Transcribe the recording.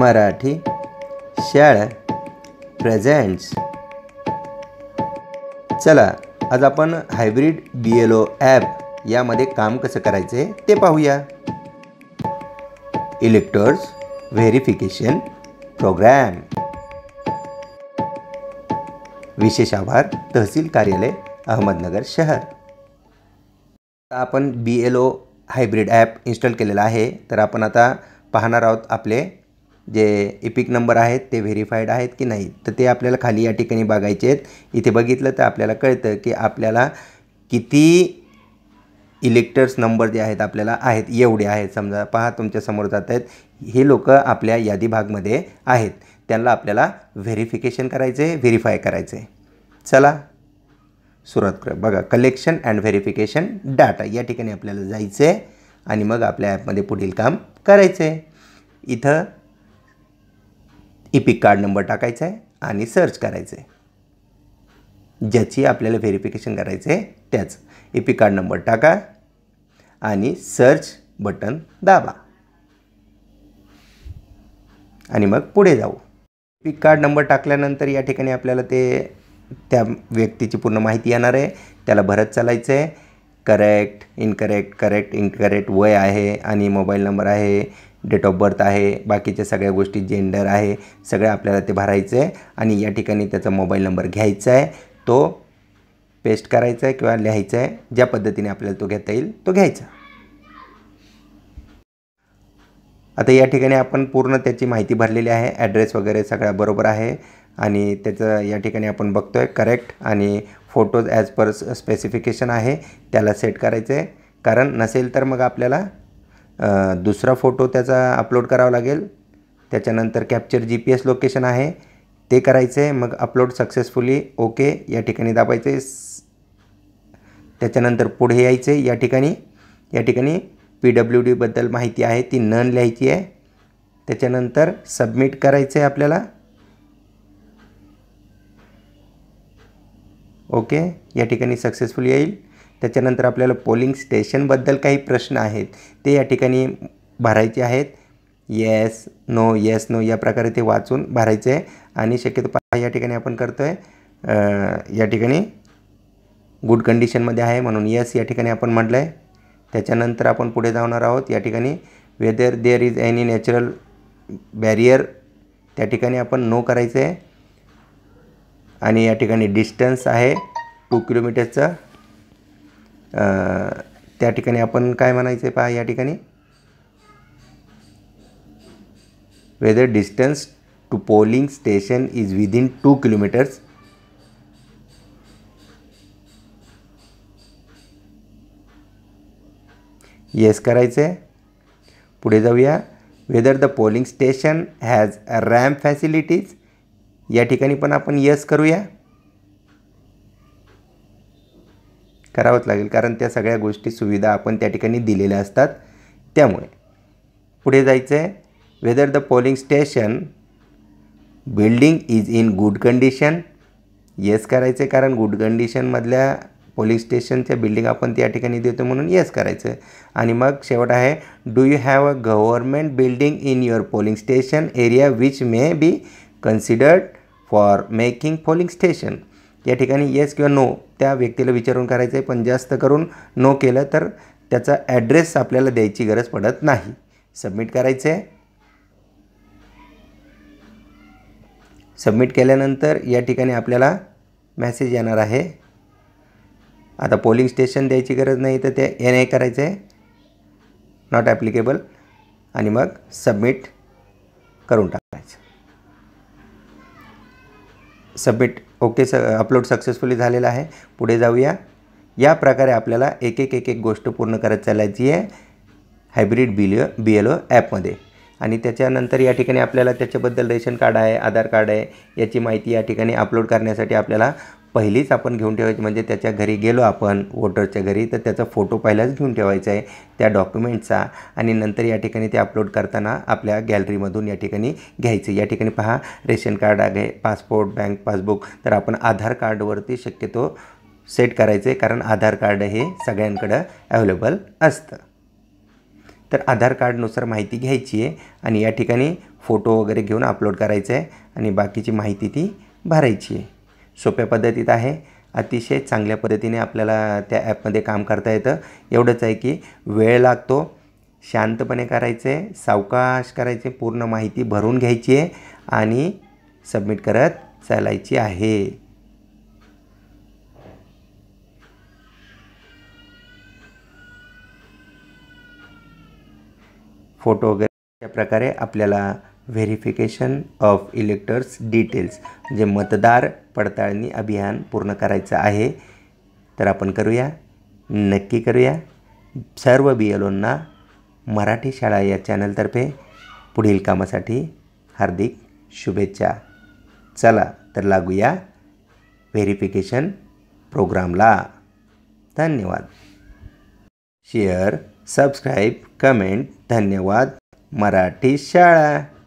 मराठी शाळा प्रेझेंट्स चला आज आपण hybrid B L O app यामध्ये काम कसं करायचं आहे ते पाहूया इलेक्टर्स व्हेरिफिकेशन प्रोग्रॅम विशेष आभार तहसील कार्यालय अहमदनगर शहर आपण B L O hybrid app install केलेला आहे तर आपण आता पाहणार आहोत आपले जे इपिक नंबर आहेत ते व्हेरीफाईड आहेत की नाही तर ते आपल्याला खाली या ठिकाणी बघायचे आहेत इथे बघितलं तर आपल्याला कळतं की आपल्याला किती इलेक्टर्स नंबर जे आहेत आपल्याला आहेत एवढे आहेत समजा पहा तुमच्यासमोर जात आहेत हे लोक आपल्या यादी भागमध्ये आहेत त्यांना आपल्याला व्हेरिफिकेशन आहे व्हेरीफाय करायचं आहे चला सुरुवात करू बघा कलेक्शन अँड व्हेरिफिकेशन डाटा या ठिकाणी आपल्याला जायचं आहे आणि मग आपल्या ॲपमध्ये पुढील काम करायचं आहे इथं इपिक कार्ड नंबर टाकायचा आहे आणि सर्च करायचं आहे ज्याची आपल्याला व्हेरिफिकेशन करायचं आहे त्याच इपिक कार्ड नंबर टाका आणि सर्च बटन दाबा आणि मग पुढे जाऊ इपिक कार्ड नंबर टाकल्यानंतर या ठिकाणी आपल्याला ते त्या व्यक्तीची पूर्ण माहिती येणार आहे त्याला भरत चालायचं आहे करेक्ट इनकरेक्ट करेक्ट इनकरेक्ट वय आहे आणि मोबाईल नंबर आहे डेट ऑफ बर्थ आहे बाकीच्या सगळ्या गोष्टी जेंडर आहे सगळं आपल्याला ते भरायचं आहे आणि या ठिकाणी त्याचा मोबाईल नंबर घ्यायचा आहे तो पेस्ट करायचा आहे किंवा लिहायचा आहे ज्या पद्धतीने आपल्याला तो घेता येईल तो घ्यायचा आता या ठिकाणी आपण पूर्ण त्याची माहिती भरलेली आहे ॲड्रेस वगैरे सगळ्या बरोबर आहे आणि त्याचं या ठिकाणी आपण बघतो आहे करेक्ट आणि फोटोज ॲज पर स्पेसिफिकेशन आहे त्याला सेट करायचं आहे कारण नसेल तर मग आपल्याला दुसरा फोटो त्याचा अपलोड करावा लागेल त्याच्यानंतर capture G P S location आहे ते करायचं आहे मग अपलोड सक्सेसफुली ओके या ठिकाणी दाबायचे त्याच्यानंतर पुढे यायचे या ठिकाणी या ठिकाणी पी डब्ल्यू डीबद्दल माहिती आहे ती नन लिहायची आहे त्याच्यानंतर सबमिट करायचं आहे आपल्याला ओके या ठिकाणी सक्सेसफुल येईल त्याच्यानंतर आपल्याला पोलिंग स्टेशनबद्दल काही प्रश्न आहेत ते या ठिकाणी भरायचे आहेत येस नो येस नो या प्रकारे ते वाचून भरायचे आहे आणि शक्यतो पहा या ठिकाणी आपण करतो आहे या ठिकाणी गुड कंडिशनमध्ये आहे म्हणून येस या ठिकाणी आपण म्हटलं आहे त्याच्यानंतर आपण पुढे जाणार आहोत या ठिकाणी whether there is any natural barrier त्या ठिकाणी आपण नो करायचं आहे आणि या ठिकाणी डिस्टन्स आहे टू किलोमीटरचं त्या ठिकाणी आपण काय म्हणायचं आहे पहा या ठिकाणी whether distance to polling station is within two kilometres yes करायचं आहे पुढे जाऊया whether the polling station has ramp facilities या ठिकाणी पण आपण येस करूया करावंच लागेल कारण त्या सगळ्या गोष्टी सुविधा आपण त्या ठिकाणी दिलेल्या असतात त्यामुळे पुढे जायचं आहे whether the polling station building is in good condition yes करायचं आहे कारण गुड कंडिशनमधल्या पोलिंग स्टेशनच्या बिल्डिंग आपण त्या ठिकाणी देतो म्हणून येस करायचं आहे आणि मग शेवट आहे do you have a government building in your polling station area which may be considered for making polling station या ठिकाणी येस किंवा नो त्या व्यक्तीला विचारून करायचं आहे पण जास्त करून नो केलं तर त्याचा ॲड्रेस आपल्याला द्यायची गरज पडत नाही सबमिट करायचं आहे सबमिट केल्यानंतर या ठिकाणी आपल्याला मॅसेज येणार आहे आता पोलिंग स्टेशन द्यायची गरज नाही तर ते एन ए करायचं आहे नॉट ॲप्लिकेबल आणि मग सबमिट करून टाकायचं सबमिट ओके स अपलोड सक्सेसफुली झालेला आहे पुढे जाऊया या प्रकारे आपल्याला एक एक एक एक गोष्ट पूर्ण करत चालायची आहे हायब्रिड बिल बी एल ओ ॲपमध्ये आणि त्याच्यानंतर या ठिकाणी आपल्याला त्याच्याबद्दल रेशन कार्ड आहे आधार कार्ड आहे याची माहिती या ठिकाणी अपलोड करण्यासाठी आपल्याला पहिलीच आपण घेऊन ठेवायची म्हणजे त्याच्या घरी गेलो आपण वोटरच्या घरी तर त्याचा फोटो पहिलाच घेऊन ठेवायचा आहे त्या डॉक्युमेंटचा आणि नंतर या ठिकाणी ते अपलोड करताना आपल्या गॅलरीमधून या ठिकाणी घ्यायचं या ठिकाणी पहा रेशन कार्ड आहे पासपोर्ट बँक पासबुक तर आपण आधार कार्डवरती शक्यतो सेट करायचं आहे कारण आधार कार्ड हे सगळ्यांकडं अवेलेबल असतं तर आधार कार्डनुसार माहिती घ्यायची आहे आणि या ठिकाणी फोटो वगैरे घेऊन अपलोड करायचं आहे आणि बाकीची माहिती ती भरायची आहे सोप्या पद्धतीत आहे अतिशय चांगल्या पद्धतीने आपल्याला त्या ॲपमध्ये काम करता येतं एवढंच आहे की वेळ लागतो शांतपणे करायचं आहे सावकाश करायचे पूर्ण माहिती भरून घ्यायची आहे आणि सबमिट करत चालायची आहे फोटो वगैरे या प्रकारे आपल्याला व्हेरिफिकेशन ऑफ इलेक्टर्स डिटेल्स म्हणजे मतदार पडताळणी अभियान पूर्ण करायचं आहे तर आपण करूया नक्की करूया सर्व बी एल मराठी शाळा या चॅनलतर्फे पुढील कामासाठी हार्दिक शुभेच्छा चला तर लागूया व्हेरिफिकेशन प्रोग्रामला धन्यवाद शेअर सबस्क्राईब कमेंट धन्यवाद मराठी शाळा